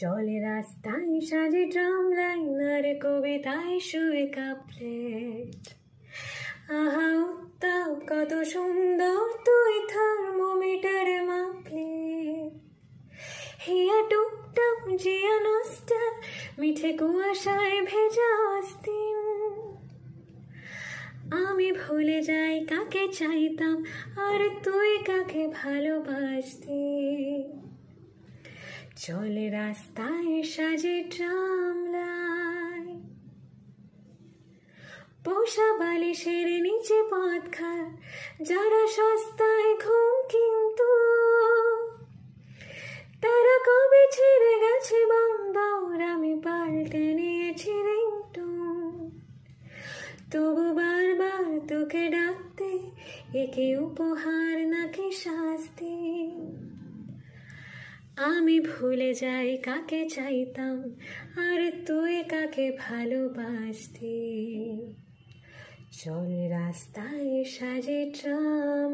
চলে রাস্তায় সাজে ড্রাম লাইনার কবিতায় শুয়ে কাপ্লেট আহা উত্তাপ কত সুন্দর তুই থার্মোমিটার মাপলে হিয়া টুকটাক জিয়া নষ্টা মিঠে কুয়াশায় ভেজা অস্তিন আমি ভুলে যাই কাকে চাইতাম আর তুই কাকে ভালোবাসতি চলে রাস্তায় সাজে ট্রামলাই পোষা বালিশের নিচে পথ খায় যারা সস্তায় ঘুম কিন্তু তারা কবে ছেড়ে গেছে বন্দর আমি পাল্টে নিয়েছি রিংটুন তবু বারবার তোকে ডাকতে একে উপহার নাকি শাস্তি আমি ভুলে যাই কাকে চাইতাম আর তুই কাকে ভালোবাসতি চল রাস্তায় সাজে ট্রাম